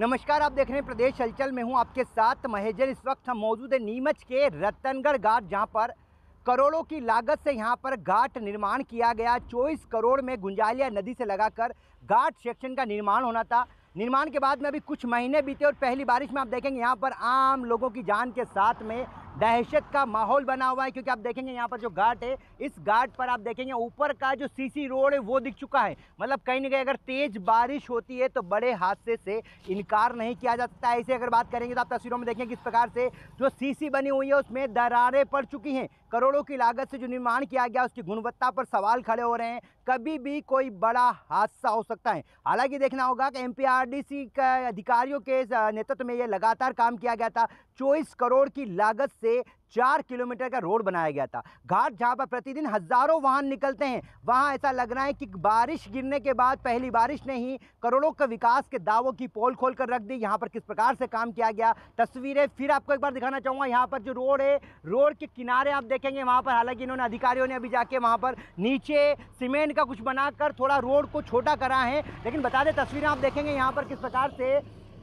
नमस्कार आप देख रहे हैं प्रदेश हलचल में हूं आपके साथ महेजर इस वक्त हम मौजूद है नीमच के रतनगढ़ घाट जहां पर करोड़ों की लागत से यहां पर घाट निर्माण किया गया चौबीस करोड़ में गुंजालिया नदी से लगाकर घाट सेक्शन का निर्माण होना था निर्माण के बाद में अभी कुछ महीने बीते और पहली बारिश में आप देखेंगे यहाँ पर आम लोगों की जान के साथ में दहशत का माहौल बना हुआ है क्योंकि आप देखेंगे यहाँ पर जो घाट है इस घाट पर आप देखेंगे ऊपर का जो सीसी रोड है वो दिख चुका है मतलब कहीं ना कहीं अगर तेज़ बारिश होती है तो बड़े हादसे से इनकार नहीं किया जा सकता ऐसे अगर बात करेंगे तो आप तस्वीरों में देखेंगे किस प्रकार से जो सीसी बनी हुई है उसमें दरारें पड़ चुकी हैं करोड़ों की लागत से जो निर्माण किया गया उसकी गुणवत्ता पर सवाल खड़े हो रहे हैं कभी भी कोई बड़ा हादसा हो सकता है हालांकि देखना होगा कि एमपीआरडीसी के अधिकारियों के नेतृत्व में ये लगातार काम किया गया था चौबीस करोड़ की लागत से चार किलोमीटर का रोड बनाया गया था घाट जहाँ पर प्रतिदिन हज़ारों वाहन निकलते हैं वहाँ ऐसा लग रहा है कि बारिश गिरने के बाद पहली बारिश ने ही करोड़ों के विकास के दावों की पोल खोल कर रख दी यहाँ पर किस प्रकार से काम किया गया तस्वीरें फिर आपको एक बार दिखाना चाहूँगा यहाँ पर जो रोड है रोड के किनारे आप देखेंगे वहाँ पर हालांकि इन्होंने अधिकारियों ने अभी जाके वहाँ पर नीचे सीमेंट का कुछ बनाकर थोड़ा रोड को छोटा करा है लेकिन बता दें तस्वीरें आप देखेंगे यहाँ पर किस प्रकार से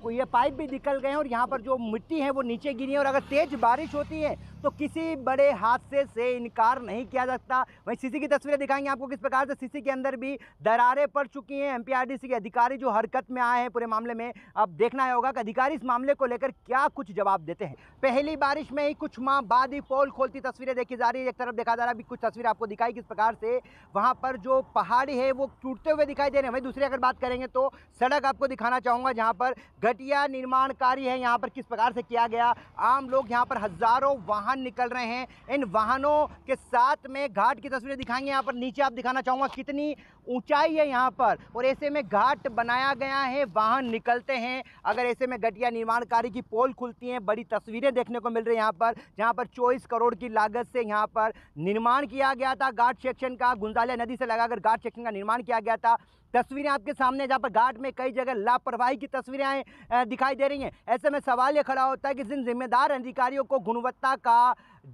ये पाइप भी निकल गए हैं और यहाँ पर जो मिट्टी है वो नीचे गिरी है और अगर तेज़ बारिश होती है तो किसी बड़े हादसे से इनकार नहीं किया जा सकता वही सीसी की तस्वीरें दिखाएंगे आपको किस प्रकार से सीसी के अंदर भी दरारें पड़ चुकी हैं एमपीआरडीसी के अधिकारी जो हरकत में आए हैं पूरे मामले में अब देखना होगा कि अधिकारी इस मामले को लेकर क्या कुछ जवाब देते हैं पहली बारिश में ही कुछ माह बाद ही पोल खोलती तस्वीरें देखी जा रही है एक तरफ देखा जा रहा है अभी कुछ तस्वीर आपको दिखाई किस प्रकार से वहाँ पर जो पहाड़ी है वो टूटते हुए दिखाई दे रहे हैं वही दूसरी अगर बात करेंगे तो सड़क आपको दिखाना चाहूँगा जहाँ पर घटिया निर्माण कार्य है यहाँ पर किस प्रकार से किया गया आम लोग यहाँ पर हज़ारों वाहन निकल रहे हैं इन वाहनों के साथ में घाट की तस्वीरें दिखाएंगे यहाँ पर नीचे आप दिखाना चाहूँगा कितनी ऊंचाई है यहाँ पर और ऐसे में घाट बनाया गया है वाहन निकलते हैं अगर ऐसे में घटिया निर्माण कार्य की पोल खुलती हैं बड़ी तस्वीरें देखने को मिल रही है यहाँ पर जहाँ पर चौबीस करोड़ की लागत से यहाँ पर निर्माण किया गया था घाट सेक्शन का गुंजालिया नदी से लगाकर घाट सेक्शन का निर्माण किया गया था तस्वीरें आपके सामने जहाँ पर घाट में कई जगह लापरवाही की तस्वीरें दिखाई दे रही हैं ऐसे में सवाल ये खड़ा होता है कि जिन जिम्मेदार अधिकारियों को गुणवत्ता का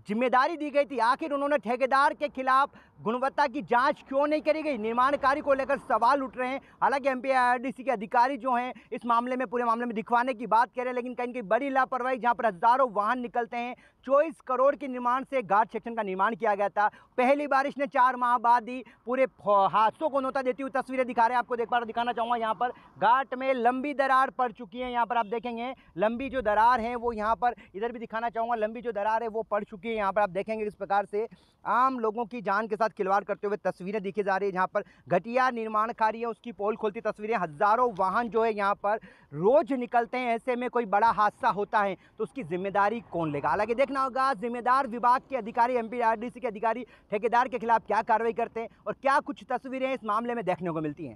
जिम्मेदारी दी गई थी आखिर उन्होंने ठेकेदार के खिलाफ गुणवत्ता की जांच क्यों नहीं करी गई निर्माण कार्य को लेकर सवाल उठ रहे हैं हालांकि एम पी के अधिकारी जो हैं इस मामले में पूरे मामले में दिखवाने की बात करें लेकिन कहीं कहीं बड़ी लापरवाही जहां पर हज़ारों वाहन निकलते हैं चौबीस करोड़ के निर्माण से घाट सेक्शन का निर्माण किया गया था पहली बारिश ने चार माह बाद ही पूरे हादसों को नोता देती हुई तस्वीरें दिखा रहे हैं आपको देख पा दिखाना चाहूँगा यहाँ पर घाट में लंबी दरार पड़ चुकी है यहाँ पर आप देखेंगे लंबी जो दरार है वो यहाँ पर इधर भी दिखाना चाहूँगा लंबी जो दरार है वो पड़ चुकी चुकी है यहाँ पर आप देखेंगे किस प्रकार से आम लोगों की जान के साथ खिलवाड़ करते हुए तस्वीरें देखी जा रही है जहाँ पर घटिया निर्माण कार्य है उसकी पोल खोलती तस्वीरें हज़ारों वाहन जो है यहाँ पर रोज़ निकलते हैं ऐसे में कोई बड़ा हादसा होता है तो उसकी जिम्मेदारी कौन लेगा हालांकि देखना होगा जिम्मेदार विभाग के अधिकारी एम के अधिकारी ठेकेदार के खिलाफ क्या कार्रवाई करते हैं और क्या कुछ तस्वीरें इस मामले में देखने को मिलती हैं